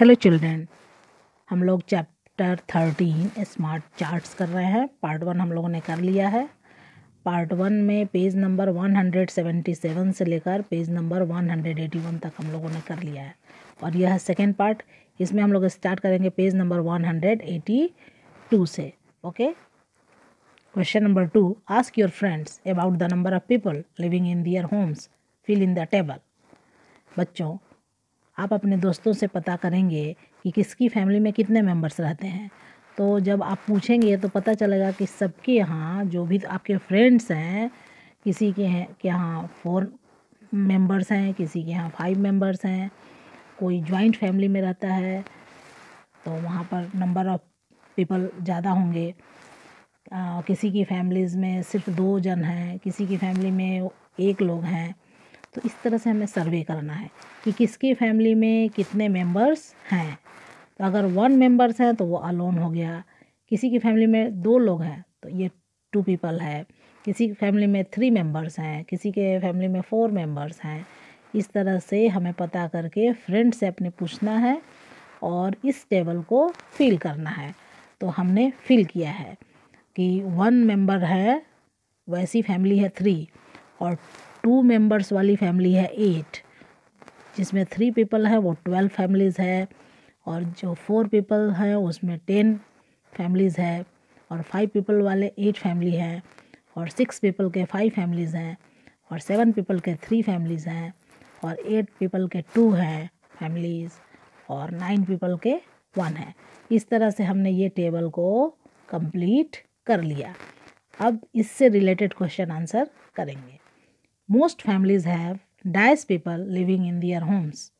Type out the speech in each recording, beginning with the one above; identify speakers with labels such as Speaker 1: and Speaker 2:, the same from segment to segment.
Speaker 1: Hello children हम लोग chapter thirteen smart charts कर रहे हैं पार्ट वन हम लोगों ने कर लिया है पार्ट वन में page number one hundred seventy seven से लेकर page number one hundred eighty one तक हम लोगों ने कर लिया है और यह है सेकेंड पार्ट इसमें हम लोग स्टार्ट करेंगे page number one hundred eighty two से okay question number two ask your friends about the number of people living in their homes fill in the table बच्चों आप अपने दोस्तों से पता करेंगे कि किसकी फैमिली में कितने मेंबर्स रहते हैं तो जब आप पूछेंगे तो पता चलेगा कि सबके यहाँ जो भी आपके फ्रेंड्स हैं किसी के हैं के यहाँ फोर मेंबर्स हैं किसी के यहाँ फाइव मेंबर्स हैं कोई जॉइंट फैमिली में रहता है तो वहाँ पर नंबर ऑफ पीपल ज़्यादा होंगे किसी की फैमिलीज़ में सिर्फ दो जन हैं किसी की फैमिली में एक लोग हैं तो इस तरह से हमें सर्वे करना है कि किसकी फैमिली में कितने मेंबर्स हैं तो अगर वन मेंबर्स हैं तो वो अलोन हो गया किसी की फैमिली में दो लोग हैं तो ये टू पीपल है किसी की फैमिली में थ्री मेंबर्स हैं किसी के फैमिली में फोर मेंबर्स हैं इस तरह से हमें पता करके फ्रेंड से अपने पूछना है और इस टेबल को फिल करना है तो हमने फिल किया है कि वन मेंबर है वैसी फैमिली है थ्री और टू मेंबर्स वाली फैमिली है एट जिसमें थ्री पीपल है वो ट्वेल्व फैमिलीज़ है और जो फोर पीपल हैं उसमें टेन फैमिलीज़ है और फाइव पीपल वाले एट फैमिली हैं और सिक्स पीपल के फाइव फैमिलीज़ हैं और सेवन पीपल के थ्री फैमिलीज़ हैं और एट पीपल के टू हैं फैमिलीज़ और नाइन पीपल के वन है इस तरह से हमने ये टेबल को कंप्लीट कर लिया अब इससे रिलेटेड क्वेश्चन आंसर करेंगे most families have dice people living in their homes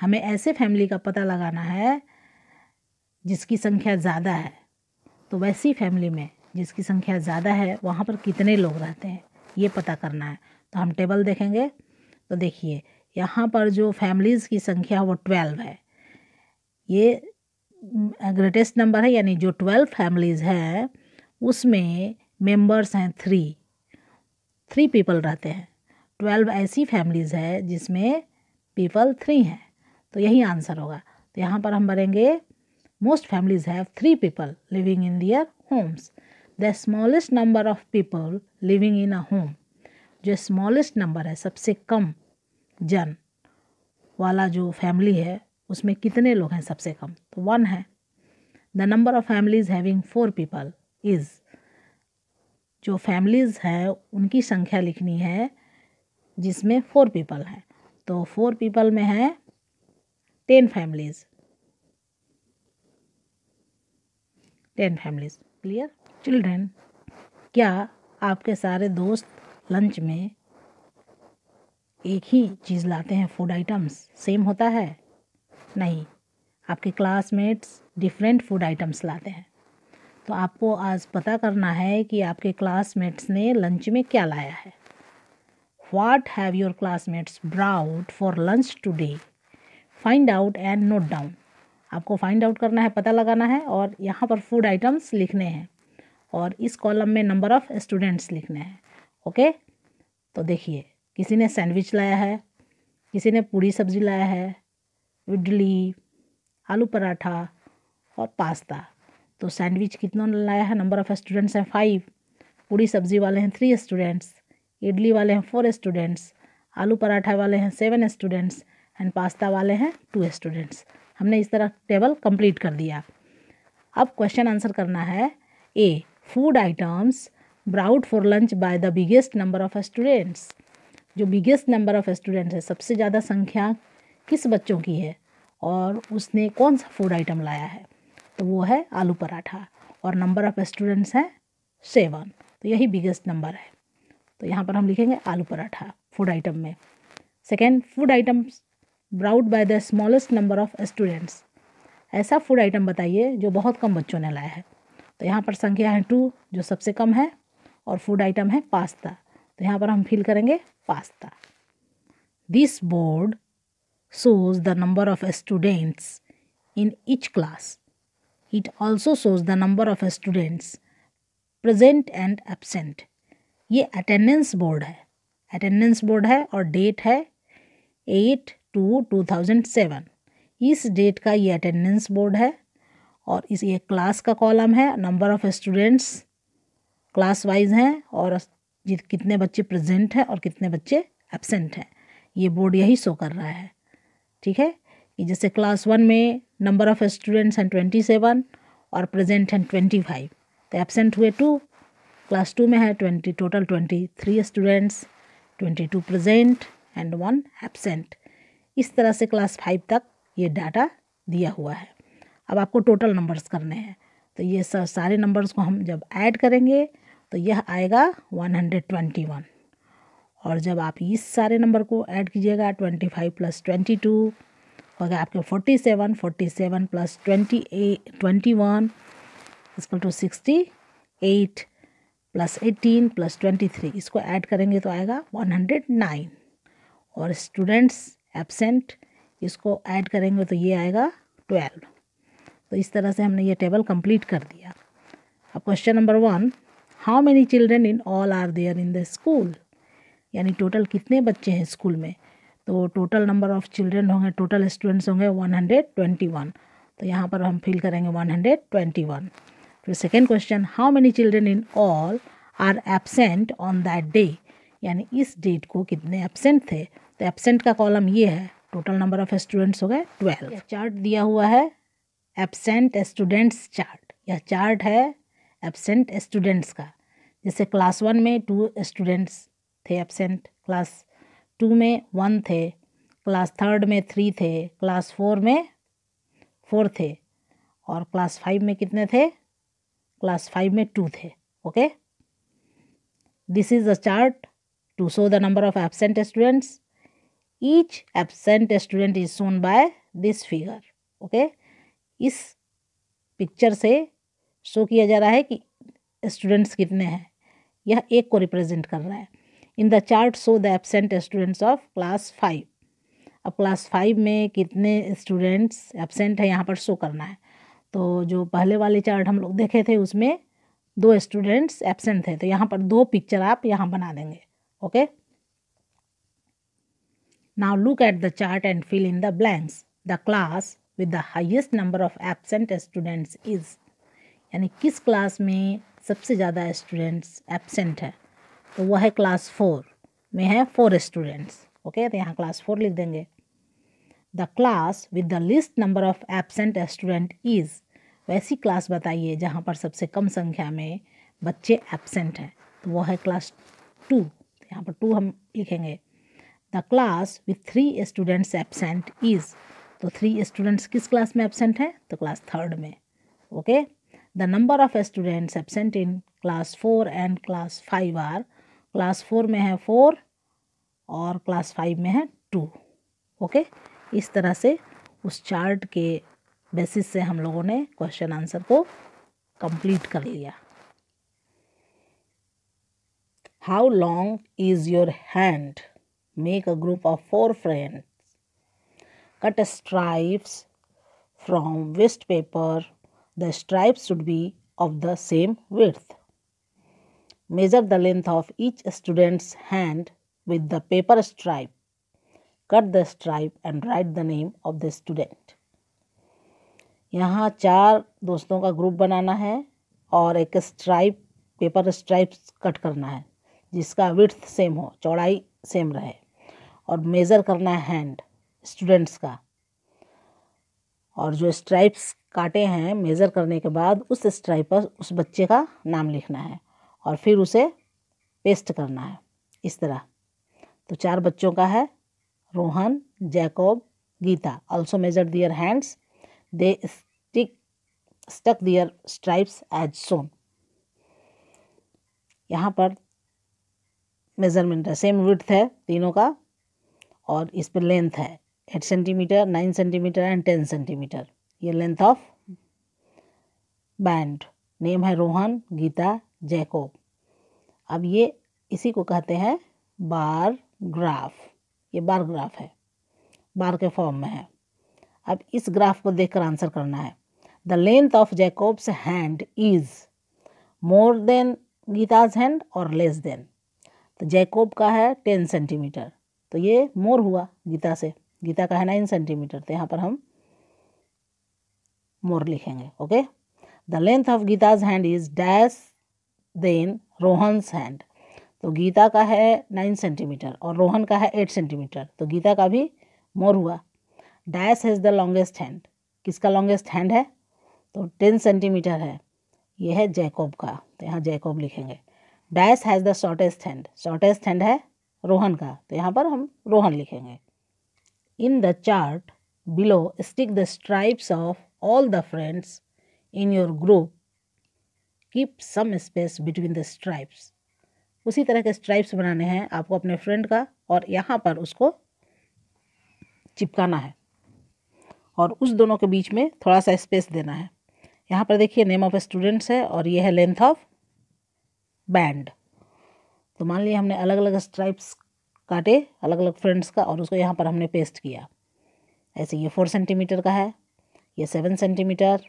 Speaker 1: हमें ऐसे फैमिली का पता लगाना है जिसकी संख्या ज़्यादा है तो वैसी फैमिली में जिसकी संख्या ज़्यादा है वहाँ पर कितने लोग रहते हैं ये पता करना है तो हम टेबल देखेंगे तो देखिए यहाँ पर जो फैमिलीज़ की संख्या वो ट्वेल्व है ये ग्रेटेस्ट नंबर है यानी जो ट्वेल्व फैमिलीज़ है उसमें मेंबर्स हैं थ्री थ्री पीपल रहते हैं ट्वेल्व ऐसी फैमिलीज़ है जिसमें पीपल थ्री हैं तो यही आंसर होगा तो यहाँ पर हम भरेंगे most families have three people living in their homes the smallest number of people living in a home जो स्मॉलेस्ट नंबर है सबसे कम जन वाला जो फैमिली है उसमें कितने लोग हैं सबसे कम तो वन है the number of families having four people is जो फैमिलीज़ हैं उनकी संख्या लिखनी है जिसमें फोर पीपल हैं तो फोर पीपल में है ten families ten families clear children क्या आपके सारे दोस्त लंच में एक ही चीज़ लाते हैं फूड आइटम्स सेम होता है नहीं आपके क्लासमेट्स डिफरेंट फूड आइटम्स लाते हैं तो आपको आज पता करना है कि आपके क्लासमेट्स ने लंच में क्या लाया है What have your classmates brought for lunch today? Find out and note down. आपको फाइंड आउट करना है पता लगाना है और यहाँ पर फूड आइटम्स लिखने हैं और इस कॉलम में नंबर ऑफ़ स्टूडेंट्स लिखने हैं ओके तो देखिए किसी ने सैंडविच लाया है किसी ने पूरी सब्जी लाया है इडली आलू पराठा और पास्ता तो सैंडविच कितना लाया है नंबर ऑफ़ स्टूडेंट्स हैं फाइव पूरी सब्जी वाले हैं थ्री स्टूडेंट्स इडली वाले हैं फोर स्टूडेंट्स आलू पराठा वाले हैं सेवन स्टूडेंट्स एंड पास्ता वाले हैं टू स्टूडेंट्स हमने इस तरह टेबल कंप्लीट कर दिया अब क्वेश्चन आंसर करना है a food items brought for lunch by the biggest number of students जो बिगेस्ट नंबर ऑफ स्टूडेंट्स है सबसे ज़्यादा संख्या किस बच्चों की है और उसने कौन सा फूड आइटम लाया है तो वो है आलू पराठा और नंबर ऑफ़ स्टूडेंट्स हैं सेवन तो यही बिगेस्ट नंबर है तो यहाँ पर हम लिखेंगे आलू पराठा फूड आइटम में second food items brought by the smallest number of students ऐसा फूड आइटम बताइए जो बहुत कम बच्चों ने लाया है तो यहाँ पर संख्या है टू जो सबसे कम है और फूड आइटम है पास्ता तो यहाँ पर हम फिल करेंगे pasta this board shows the number of students in each class it also shows the number of students present and absent ये अटेंडेंस बोर्ड है अटेंडेंस बोर्ड है और डेट है eight two two thousand seven इस date का ये attendance board है और इस ये क्लास का कॉलम है number of students class wise हैं और कितने बच्चे प्रेजेंट हैं और कितने बच्चे एबसेंट हैं ये बोर्ड यही शो कर रहा है ठीक है कि जैसे क्लास वन में नंबर ऑफ़ स्टूडेंट्स हैं ट्वेंटी सेवन और प्रेजेंट हैं ट्वेंटी फाइव तो एबसेंट हुए टू क्लास टू में है twenty total twenty three students twenty two present and one absent इस तरह से क्लास फाइव तक ये डाटा दिया हुआ है अब आपको टोटल नंबर्स करने हैं तो ये सब सारे नंबर्स को हम जब ऐड करेंगे तो यह आएगा वन हंड्रेड ट्वेंटी वन और जब आप इस सारे नंबर को ऐड कीजिएगा twenty five plus twenty two हो तो गया आपके forty seven forty seven plus twenty a twenty one is equal to sixty eight plus eighteen plus twenty three इसको ऐड करेंगे तो आएगा वन हंड्रेड नाइन और स्टूडेंट्स एबसेंट इसको ऐड करेंगे तो ये आएगा ट्वेल्व तो इस तरह से हमने ये टेबल कंप्लीट कर दिया अब question number one how many children in all are there in the school यानी टोटल कितने बच्चे हैं स्कूल में तो टोटल नंबर ऑफ़ चिल्ड्रेन होंगे टोटल स्टूडेंट्स होंगे वन हंड्रेड ट्वेंटी वन तो यहाँ पर हम फिल करेंगे वन हंड्रेड ट्वेंटी वन फिर second question how many children in all are absent on that day यानी इस डेट को कितने एबसेंट थे तो एबसेंट का कॉलम ये है टोटल नंबर ऑफ स्टूडेंट्स हो गए ट्वेल्व चार्ट दिया हुआ है एबसेंट स्टूडेंट्स चार्ट यह चार्ट है एबसेंट स्टूडेंट्स का जैसे क्लास वन में टू स्टूडेंट्स थे एबसेंट क्लास टू में वन थे क्लास थर्ड में थ्री थे क्लास फोर में फोर थे और क्लास फाइव में कितने थे क्लास फाइव में टू थे okay this is a chart to show the number of absent students each absent student is shown by this figure okay इस पिक्चर से शो किया जा रहा है कि स्टूडेंट्स कितने हैं यह एक को रिप्रेजेंट कर रहा है in the chart show the absent students of class five अब क्लास फाइव में कितने स्टूडेंट्स एबसेंट है यहाँ पर शो करना है तो जो पहले वाले चार्ट हम लोग देखे थे उसमें दो स्टूडेंट्स एबसेंट थे तो यहाँ पर दो पिक्चर आप यहाँ बना देंगे okay now look at the chart and fill in the blanks the class with the highest number of absent students is यानी किस क्लास में सबसे ज़्यादा स्टूडेंट्स एबसेंट है तो वह है क्लास फोर में है फोर स्टूडेंट्स ओके तो यहाँ क्लास फोर लिख देंगे the class with the least number of absent student is वैसी क्लास बताइए जहाँ पर सबसे कम संख्या में बच्चे एबसेंट हैं तो वो है क्लास टू यहाँ पर टू हम लिखेंगे the class with three students absent is तो थ्री स्टूडेंट्स किस क्लास में एबसेंट हैं तो क्लास थर्ड में okay the number of students absent in class four and class five are class four में है फोर और क्लास फाइव में है टू ओके okay? इस तरह से उस चार्ट के बेसिस से हम लोगों ने क्वेश्चन आंसर को कंप्लीट कर लिया how long is your hand make a group of four friends cut stripes from waste paper the stripe should be of the same with measure the length of each students hand with the paper stripe cut the stripe and write the name of the student यहाँ चार दोस्तों का group बनाना है और एक stripe paper stripe cut करना है जिसका विथ सेम हो चौड़ाई सेम रहे और मेज़र करना है हैंड स्टूडेंट्स का और जो स्ट्राइप्स काटे हैं मेज़र करने के बाद उस स्ट्राइप पर उस बच्चे का नाम लिखना है और फिर उसे पेस्ट करना है इस तरह तो चार बच्चों का है Rohan, Jacob, Gita also measured their hands. They stick, stuck their stripes as shown. यहाँ पर मेज़रमेंट है सेम विथ है तीनों का और इस पर लेंथ है eight centimetre nine centimetre and ten centimetre ये लेंथ ऑफ बैंड नेम है रोहन गीता जैकोब अब ये इसी को कहते हैं बार ग्राफ ये बार ग्राफ है बार के फॉर्म में है अब इस ग्राफ को देखकर आंसर करना है the length of Jacob's hand is more than Geeta's hand और लेस देन तो जैकोब का है टेन सेंटीमीटर तो ये मोर हुआ गीता से गीता का है नाइन सेंटीमीटर तो यहाँ पर हम मोर लिखेंगे okay the length of Geeta's hand is dash than Rohan's hand तो गीता का है नाइन सेंटीमीटर और रोहन का है एट सेंटीमीटर तो गीता का भी मोर हुआ dash has the longest hand किसका लॉन्गेस्ट हैंड है तो टेन सेंटीमीटर है यह है जैकोब का तो यहाँ जैकोब लिखेंगे dash has the shortest hand shortest hand है रोहन का तो यहाँ पर हम रोहन लिखेंगे in the chart below stick the stripes of all the friends in your group keep some space between the stripes उसी तरह के स्ट्राइप्स बनाने हैं आपको अपने फ्रेंड का और यहाँ पर उसको चिपकाना है और उस दोनों के बीच में थोड़ा सा स्पेस देना है यहाँ पर देखिए नेम ऑफ स्टूडेंट्स है और ये है लेंथ ऑफ बैंड तो मान लिया हमने अलग अलग स्ट्राइप्स काटे अलग अलग फ्रेंड्स का और उसको यहाँ पर हमने पेस्ट किया ऐसे ये फोर सेंटीमीटर का है ये सेवन सेंटीमीटर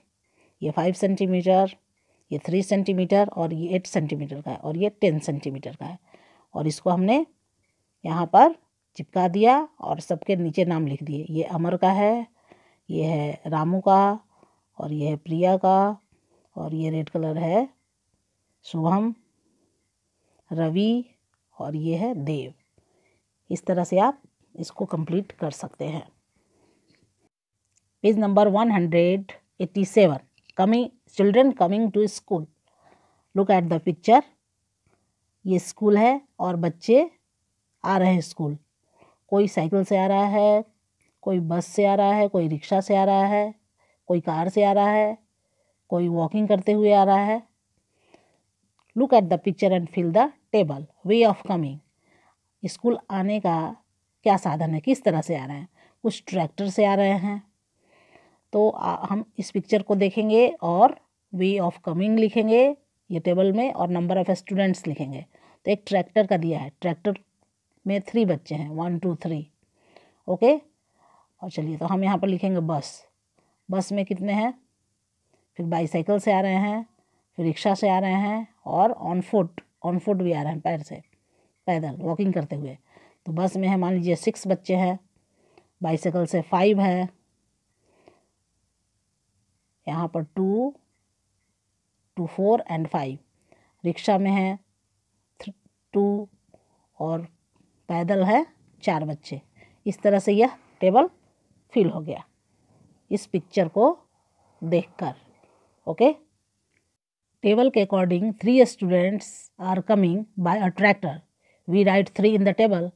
Speaker 1: ये फाइव सेंटीमीटर ये थ्री सेंटीमीटर और ये एट सेंटीमीटर का है और ये टेन सेंटीमीटर का है और इसको हमने यहाँ पर चिपका दिया और सबके नीचे नाम लिख दिए ये अमर का है ये है रामू का और ये है प्रिया का और ये रेड कलर है शुभम रवि और ये है देव इस तरह से आप इसको कंप्लीट कर सकते हैं page number one hundred eighty seven coming children coming to school look at the picture ये स्कूल है और बच्चे आ रहे हैं स्कूल कोई साइकिल से आ रहा है कोई बस से आ रहा है कोई रिक्शा से आ रहा है कोई कार से आ रहा है कोई वॉकिंग करते हुए आ रहा है look at the picture and fill the table way of coming school आने का क्या साधन है किस तरह से आ रहे हैं कुछ ट्रैक्टर से आ रहे हैं तो आ, हम इस पिक्चर को देखेंगे और वे ऑफ कमिंग लिखेंगे ये टेबल में और नंबर ऑफ स्टूडेंट्स लिखेंगे तो एक ट्रैक्टर का दिया है ट्रैक्टर में थ्री बच्चे हैं वन टू थ्री ओके और चलिए तो हम यहाँ पर लिखेंगे बस बस में कितने हैं फिर बाईसाइकिल से आ रहे हैं फिर रिक्शा से आ रहे हैं और ऑन फुट ऑन फुट भी आ रहे हैं पैर से पैदल वॉकिंग करते हुए तो बस में है मान लीजिए सिक्स बच्चे हैं बाईसाइकिल से फाइव है यहाँ पर two two four and five rickshaw में है टू और पैदल है चार बच्चे इस तरह से यह टेबल फिल हो गया इस पिक्चर को देखकर ओके टेबल के according three students are coming by a tractor we write three in the table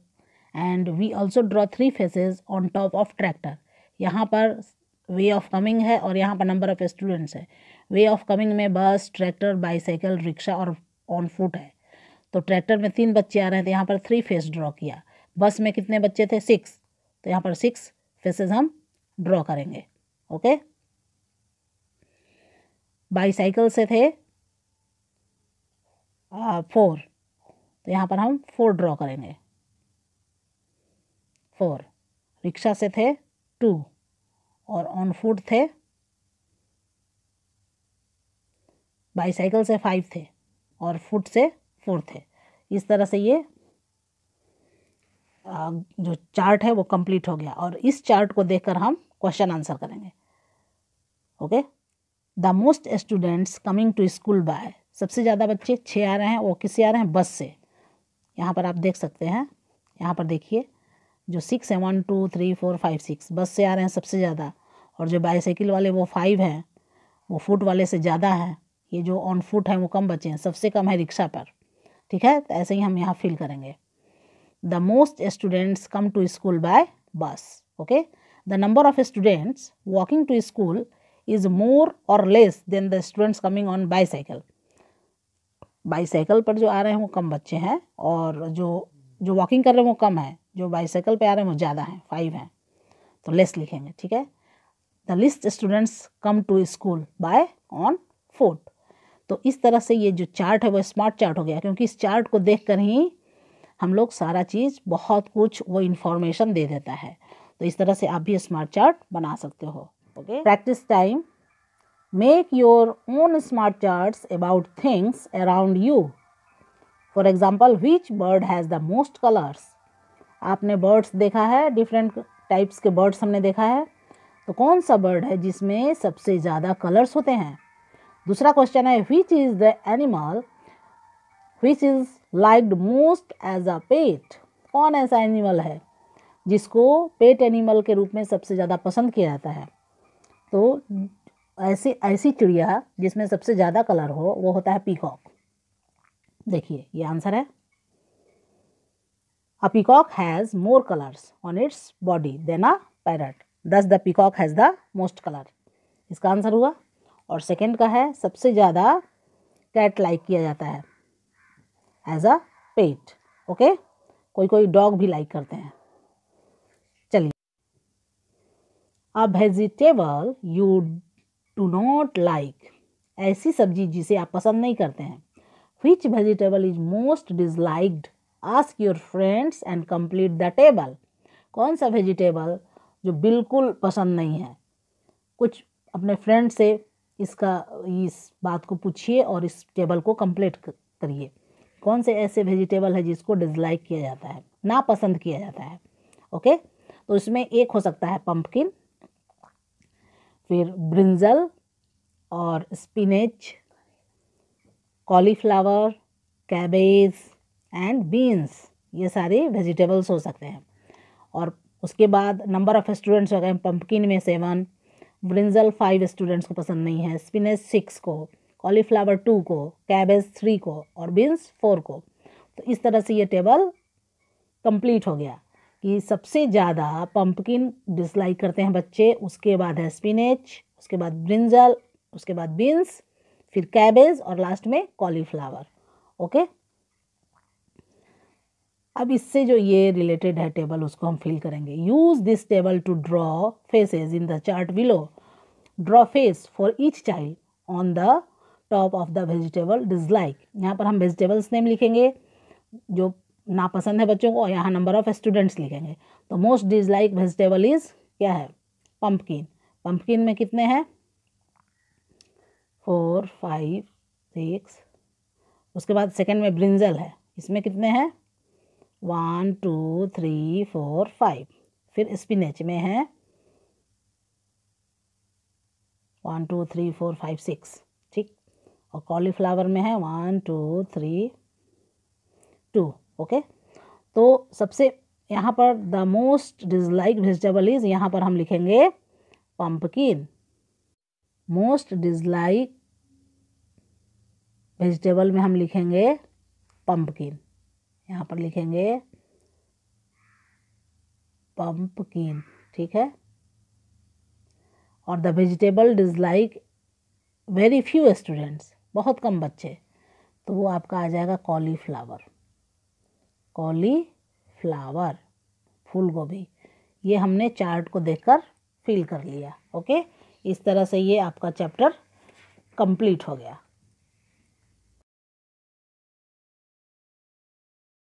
Speaker 1: and we also draw three faces on top of tractor यहाँ पर वे ऑफ कमिंग है और यहाँ पर नंबर ऑफ स्टूडेंट्स है वे of coming में bus tractor bicycle rickshaw और on foot है तो ट्रैक्टर में तीन बच्चे आ रहे हैं तो यहाँ पर थ्री फेस ड्रॉ किया बस में कितने बच्चे थे सिक्स तो यहाँ पर सिक्स फेसेस हम ड्रॉ करेंगे ओके बाईसाइकिल से थे फोर तो यहाँ पर हम फोर ड्रॉ करेंगे फोर रिक्शा से थे टू और ऑन फुट थे बाईसाइकिल से फाइव थे और फुट से फोर थे इस तरह से ये जो चार्ट है वो कंप्लीट हो गया और इस चार्ट को देखकर हम क्वेश्चन आंसर करेंगे okay the most students coming to school by सबसे ज़्यादा बच्चे छः आ रहे हैं वो किससे आ रहे हैं बस से यहाँ पर आप देख सकते हैं यहाँ पर देखिए जो सिक्स है one two three four five six bus से आ रहे हैं सबसे ज़्यादा और जो बाईसाइकिल वाले वो फाइव हैं वो फुट वाले से ज़्यादा हैं ये जो ऑन फुट हैं वो कम बचे हैं सबसे कम है रिक्शा पर ठीक है तो ऐसे ही हम यहाँ फील करेंगे the most students come to school by bus okay the number of students walking to school is more और less than the students coming on bicycle bicycle पर जो आ रहे हैं वो कम बच्चे हैं और जो जो वॉकिंग कर रहे हैं वो कम है जो बाईसाइकिल पे आ रहे हैं वो ज़्यादा हैं फाइव हैं तो लेस लिखेंगे ठीक है the least students come to school by on foot तो इस तरह से ये जो चार्ट है वो स्मार्ट चार्ट हो गया क्योंकि इस चार्ट को देख कर ही हम लोग सारा चीज़ बहुत कुछ वो इन्फॉर्मेशन दे देता है तो इस तरह से आप भी स्मार्ट चार्ट बना सकते हो okay practice time make your own smart charts about things around you for example which bird has the most colours आपने बर्ड्स देखा है डिफरेंट टाइप्स के बर्ड्स हमने देखा है तो कौन सा बर्ड है जिसमें सबसे ज़्यादा कलर्स होते हैं दूसरा क्वेश्चन है which is the animal which is liked most as a pet कौन ऐसा एनिमल है जिसको पेट एनिमल के रूप में सबसे ज़्यादा पसंद किया जाता है तो ऐसी ऐसी चिड़िया जिसमें सबसे ज़्यादा कलर हो वो होता है पीकॉक देखिए ये आंसर है A peacock has more colors on its body than a parrot. Thus the peacock has the most color. इसका आंसर हुआ और सेकेंड का है सबसे ज़्यादा कैट लाइक किया जाता है एज अ पेट ओके कोई कोई डॉग भी लाइक करते हैं चलिए a vegetable you do not like ऐसी सब्जी जिसे आप पसंद नहीं करते हैं which vegetable is most disliked ask your friends and complete the table कौन सा वेजिटेबल जो बिल्कुल पसंद नहीं है कुछ अपने फ्रेंड से इसका इस बात को पूछिए और इस टेबल को कंप्लीट करिए कौन से ऐसे वेजिटेबल है जिसको डिसलाइक किया जाता है नापसंद किया जाता है ओके तो इसमें एक हो सकता है पम्पकिन फिर ब्रिंजल और spinach cauliflower cabbage and beans ये सारी वेजिटेबल्स हो सकते हैं और उसके बाद नंबर ऑफ़ स्टूडेंट्स हो गए पम्पकिन में सेवन ब्रिंजल फाइव स्टूडेंट्स को पसंद नहीं है स्पिनेज सिक्स को कॉलीफ्लावर टू को कैबेज थ्री को और बीन्स फोर को तो इस तरह से ये टेबल कंप्लीट हो गया कि सबसे ज़्यादा पम्पकिन डिसलाइक करते हैं बच्चे उसके बाद है स्पिनेच उसके बाद ब्रिंजल उसके बाद बीन्स फिर कैबेज और लास्ट में कॉलीफ्लावर ओके अब इससे जो ये रिलेटेड है टेबल उसको हम फिल करेंगे use this table to draw faces in the chart below draw face for each child on the top of the vegetable dislike यहाँ पर हम वेजिटेबल्स नेम लिखेंगे जो नापसंद है बच्चों को और यहाँ नंबर ऑफ स्टूडेंट्स लिखेंगे तो मोस्ट डिजलाइक वेजिटेबल इज़ क्या है पम्पकिन पम्पकिन में कितने हैं फोर फाइव सिक्स उसके बाद सेकेंड में ब्रिंजल है इसमें कितने हैं one two three four five फिर स्पिनच में है one two three four five six ठीक और कॉलीफ्लावर में है one two three two okay तो सबसे यहाँ पर the most dislike vegetable is यहाँ पर हम लिखेंगे पम्पकिन मोस्ट डिजलाइक वेजिटेबल में हम लिखेंगे पम्पकिन यहाँ पर लिखेंगे पम्पकिन ठीक है और the vegetable dislike very few students बहुत कम बच्चे तो वो आपका आ जाएगा कॉली फ्लावर कॉली फ्लावर फूल गोभी ये हमने चार्ट को देखकर फील कर लिया ओके इस तरह से ये आपका चैप्टर कंप्लीट हो गया